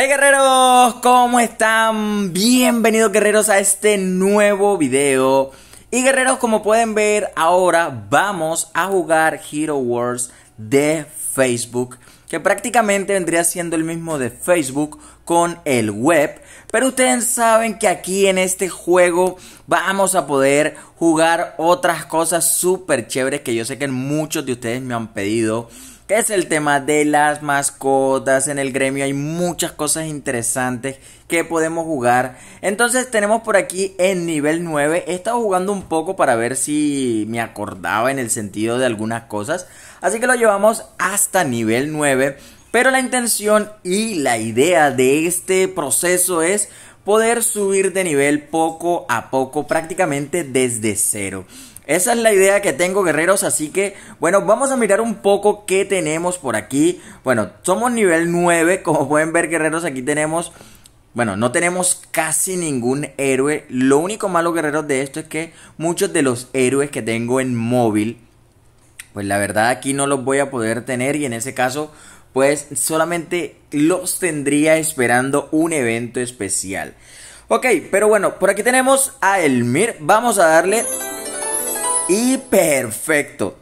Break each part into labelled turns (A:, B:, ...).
A: Hey guerreros, ¿cómo están? Bienvenidos guerreros a este nuevo video. Y guerreros, como pueden ver, ahora vamos a jugar Hero Wars de Facebook, que prácticamente vendría siendo el mismo de Facebook con el web. Pero ustedes saben que aquí en este juego vamos a poder jugar otras cosas súper chéveres que yo sé que muchos de ustedes me han pedido que es el tema de las mascotas. En el gremio hay muchas cosas interesantes que podemos jugar. Entonces tenemos por aquí en nivel 9. He estado jugando un poco para ver si me acordaba en el sentido de algunas cosas. Así que lo llevamos hasta nivel 9. Pero la intención y la idea de este proceso es poder subir de nivel poco a poco, prácticamente desde cero. Esa es la idea que tengo, guerreros. Así que, bueno, vamos a mirar un poco qué tenemos por aquí. Bueno, somos nivel 9. Como pueden ver, guerreros, aquí tenemos... Bueno, no tenemos casi ningún héroe. Lo único malo, guerreros, de esto es que muchos de los héroes que tengo en móvil... Pues la verdad aquí no los voy a poder tener y en ese caso pues solamente los tendría esperando un evento especial. Ok, pero bueno, por aquí tenemos a Elmir. Vamos a darle y perfecto.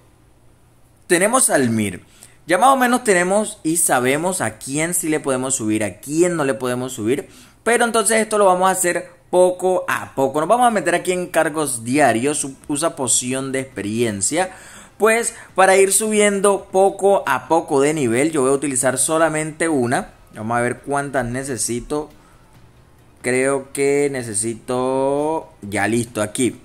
A: Tenemos al MIR. Ya más o menos tenemos y sabemos a quién sí le podemos subir, a quién no le podemos subir. Pero entonces esto lo vamos a hacer poco a poco. Nos vamos a meter aquí en cargos diarios. Usa poción de experiencia. Pues para ir subiendo poco a poco de nivel, yo voy a utilizar solamente una. Vamos a ver cuántas necesito. Creo que necesito... Ya listo, aquí.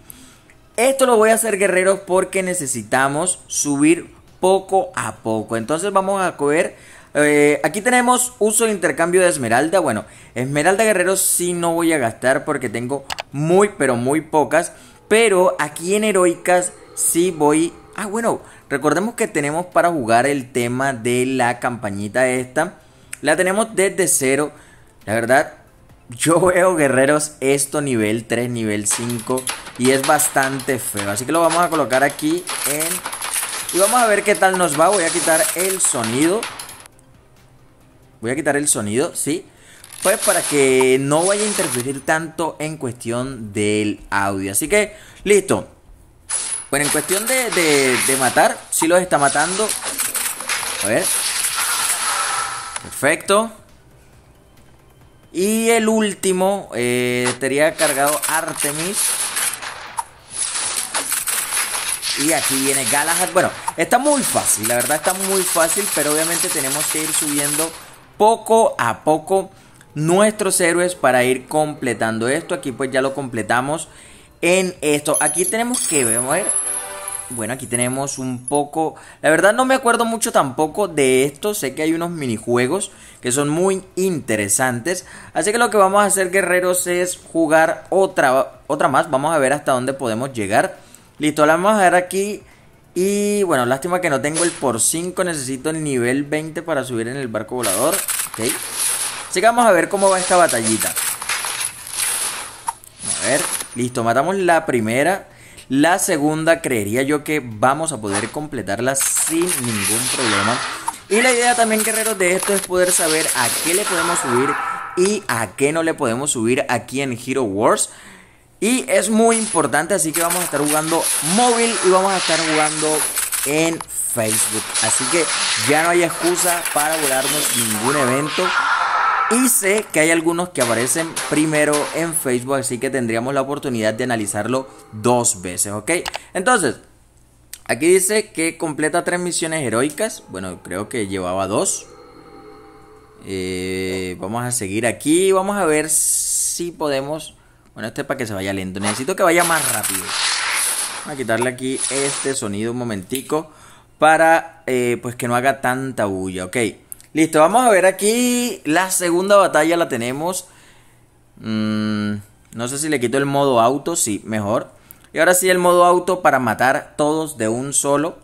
A: Esto lo voy a hacer guerreros porque necesitamos subir poco a poco. Entonces vamos a coger... Eh, aquí tenemos uso de intercambio de esmeralda. Bueno, esmeralda guerreros sí no voy a gastar porque tengo muy pero muy pocas. Pero aquí en heroicas sí voy... Ah, bueno, recordemos que tenemos para jugar el tema de la campañita esta. La tenemos desde cero. La verdad, yo veo guerreros esto nivel 3, nivel 5 y es bastante feo. Así que lo vamos a colocar aquí en... Y vamos a ver qué tal nos va. Voy a quitar el sonido. Voy a quitar el sonido, sí. Pues para que no vaya a interferir tanto en cuestión del audio. Así que, listo. Bueno, en cuestión de, matar, sí los está matando. A ver. Perfecto. Y el último, eh, estaría cargado Artemis. aquí viene Galahad. Bueno, está muy fácil, la verdad está muy fácil, pero obviamente tenemos que ir subiendo poco a poco nuestros héroes para ir completando esto. Aquí pues ya lo completamos en esto. Aquí tenemos que ver... Bueno, aquí tenemos un poco... La verdad no me acuerdo mucho tampoco de esto. Sé que hay unos minijuegos que son muy interesantes. Así que lo que vamos a hacer, guerreros, es jugar otra, otra más. Vamos a ver hasta dónde podemos llegar. Listo, la vamos a dejar aquí. Y bueno, lástima que no tengo el por 5. Necesito el nivel 20 para subir en el barco volador. Ok. Así que vamos a ver cómo va esta batallita. A ver. Listo, matamos la primera. La segunda creería yo que vamos a poder completarla sin ningún problema. Y la idea también, guerreros, de esto es poder saber a qué le podemos subir y a qué no le podemos subir aquí en Hero Wars. Y es muy importante, así que vamos a estar jugando móvil y vamos a estar jugando en Facebook. Así que ya no hay excusa para volarnos ningún evento. Y sé que hay algunos que aparecen primero en Facebook, así que tendríamos la oportunidad de analizarlo dos veces, ¿ok? Entonces, aquí dice que completa tres misiones heroicas. Bueno, creo que llevaba dos. Eh, vamos a seguir aquí, vamos a ver si podemos bueno, este es para que se vaya lento. Necesito que vaya más rápido. Vamos a quitarle aquí este sonido un momentico para eh, pues que no haga tanta bulla, ok. Listo, vamos a ver aquí. La segunda batalla la tenemos. Mm, no sé si le quito el modo auto, sí, mejor. Y ahora sí el modo auto para matar todos de un solo.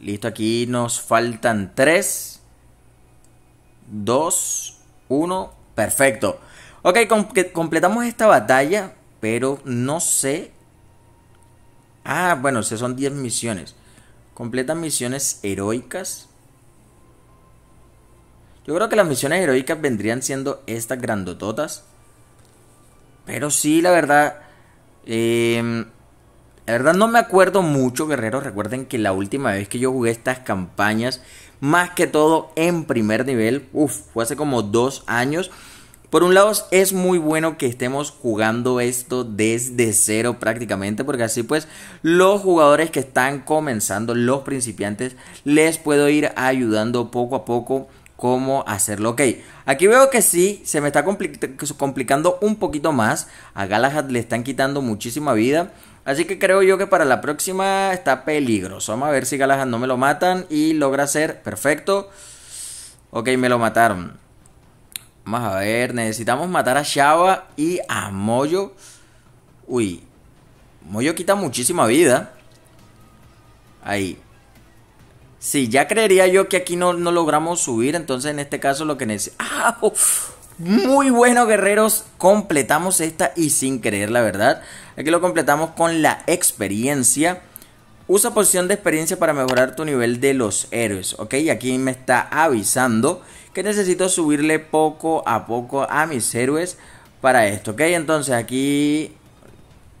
A: Listo, aquí nos faltan 3, 2, 1. Perfecto. Ok, completamos esta batalla, pero no sé. Ah, bueno, se son 10 misiones. Completan misiones heroicas. Yo creo que las misiones heroicas vendrían siendo estas grandototas. Pero sí, la verdad. Em, la verdad no me acuerdo mucho, guerreros. Recuerden que la última vez que yo jugué estas campañas, más que todo en primer nivel, uff, fue hace como dos años. Por un lado, es muy bueno que estemos jugando esto desde cero prácticamente, porque así pues los jugadores que están comenzando, los principiantes, les puedo ir ayudando poco a poco cómo hacerlo. Ok, aquí veo que sí, se me está complicando un poquito más. A Galahad le están quitando muchísima vida. Así que creo yo que para la próxima está peligroso. Vamos a ver si Galahad no me lo matan y logra ser perfecto. Ok, me lo mataron. Vamos a ver, necesitamos matar a Shaba y a Moyo. Uy, Moyo quita muchísima vida. Ahí. Sí, ya creería yo que aquí no, logramos subir, entonces en este caso lo que necesitamos... ¡Ah! Muy bueno, guerreros. Completamos esta y sin creer, la verdad. Aquí lo completamos con la experiencia. Usa posición de experiencia para mejorar tu nivel de los héroes, ¿ok? Y aquí me está avisando que necesito subirle poco a poco a mis héroes para esto, ¿ok? Entonces aquí,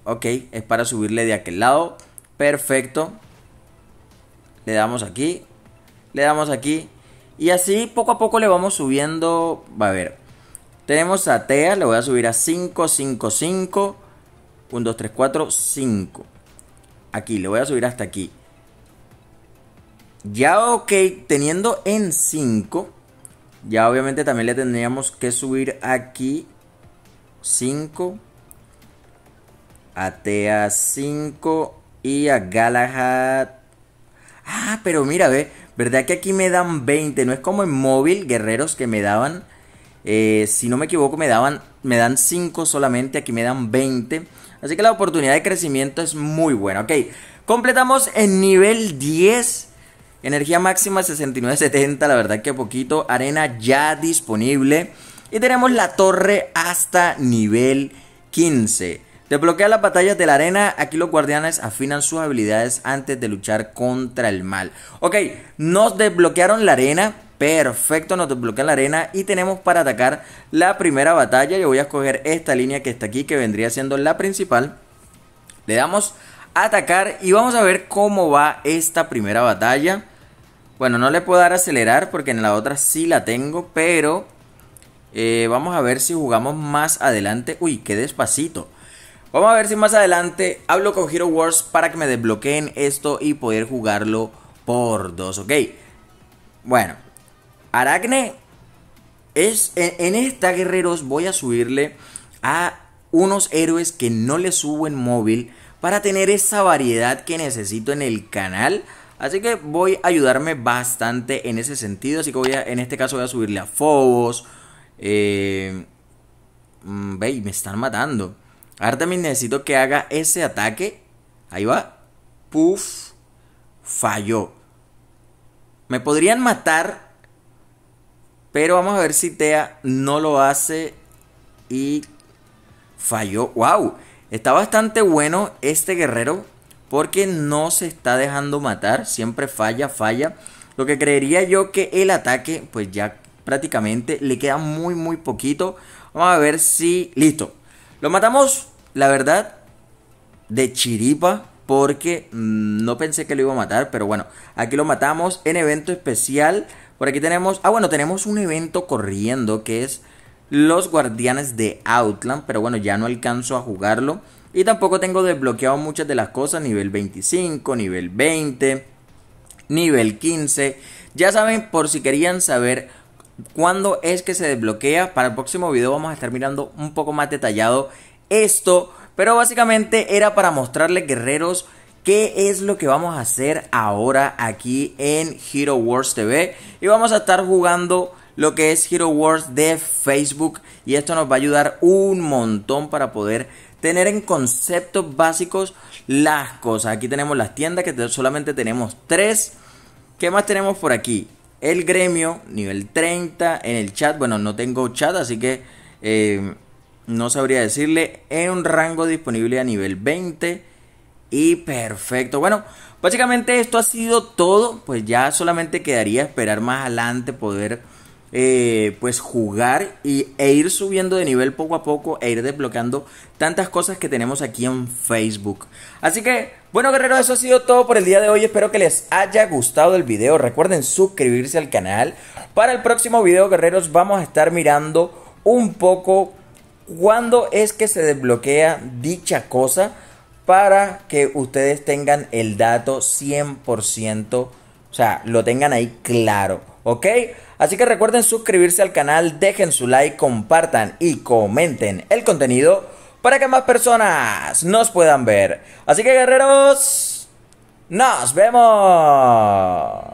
A: ok, es para subirle de aquel lado, perfecto. Le damos aquí, le damos aquí y así poco a poco le vamos subiendo, va a ver. Tenemos a Tea, le voy a subir a 5, 5, 5, 1, 2, 3, 4, 5 aquí, le voy a subir hasta aquí. Ya ok, teniendo en 5, ya obviamente también le tendríamos que subir aquí 5, a 5 y a Galahad. Ah, pero mira, ve, ¿verdad que aquí me dan 20? No es como en móvil, guerreros, que me daban, eh, si no me equivoco, me daban, me dan 5 solamente, aquí me dan 20. Así que la oportunidad de crecimiento es muy buena. Ok, completamos en nivel 10. Energía máxima 69.70, la verdad que poquito. Arena ya disponible. Y tenemos la torre hasta nivel 15. Desbloquea las batallas de la arena. Aquí los guardianes afinan sus habilidades antes de luchar contra el mal. Ok, nos desbloquearon la arena. Perfecto, nos desbloquea la arena y tenemos para atacar la primera batalla. Yo voy a escoger esta línea que está aquí, que vendría siendo la principal. Le damos a atacar y vamos a ver cómo va esta primera batalla. Bueno, no le puedo dar acelerar porque en la otra sí la tengo, pero eh, vamos a ver si jugamos más adelante. Uy, qué despacito. Vamos a ver si más adelante hablo con Hero Wars para que me desbloqueen esto y poder jugarlo por dos, ¿ok? Bueno, Aracne es. En, esta, guerreros, voy a subirle a unos héroes que no le subo en móvil para tener esa variedad que necesito en el canal. Así que voy a ayudarme bastante en ese sentido. Así que voy a, en este caso voy a subirle a Fobos. Eh, mm, me están matando. Ahora también necesito que haga ese ataque. Ahí va. Puff. Falló. Me podrían matar pero vamos a ver si Tea no lo hace y falló. ¡Wow! Está bastante bueno este guerrero porque no se está dejando matar. Siempre falla, falla. Lo que creería yo que el ataque, pues ya prácticamente le queda muy, muy poquito. Vamos a ver si... Listo. Lo matamos, la verdad, de chiripa porque mm, no pensé que lo iba a matar, pero bueno, aquí lo matamos en evento especial. Por aquí tenemos, ah bueno, tenemos un evento corriendo que es los guardianes de Outland, pero bueno, ya no alcanzo a jugarlo. Y tampoco tengo desbloqueado muchas de las cosas, nivel 25, nivel 20, nivel 15. Ya saben, por si querían saber cuándo es que se desbloquea, para el próximo video vamos a estar mirando un poco más detallado esto. Pero básicamente era para mostrarles guerreros qué es lo que vamos a hacer ahora aquí en Hero Wars TV. Y vamos a estar jugando lo que es Hero Wars de Facebook. Y esto nos va a ayudar un montón para poder tener en conceptos básicos las cosas. Aquí tenemos las tiendas que solamente tenemos tres. ¿Qué más tenemos por aquí? El gremio, nivel 30. En el chat, bueno, no tengo chat, así que eh, no sabría decirle. En un rango disponible a nivel 20 y perfecto. Bueno, básicamente esto ha sido todo. Pues ya solamente quedaría esperar más adelante poder eh, pues jugar e ir subiendo de nivel poco a poco e ir desbloqueando tantas cosas que tenemos aquí en Facebook. Así que, bueno guerreros, eso ha sido todo por el día de hoy. Espero que les haya gustado el video. Recuerden suscribirse al canal. Para el próximo video, guerreros, vamos a estar mirando un poco cuándo es que se desbloquea dicha cosa para que ustedes tengan el dato 100%, o sea, lo tengan ahí claro, ¿ok? Así que recuerden suscribirse al canal, dejen su like, compartan y comenten el contenido para que más personas nos puedan ver. Así que guerreros, nos vemos.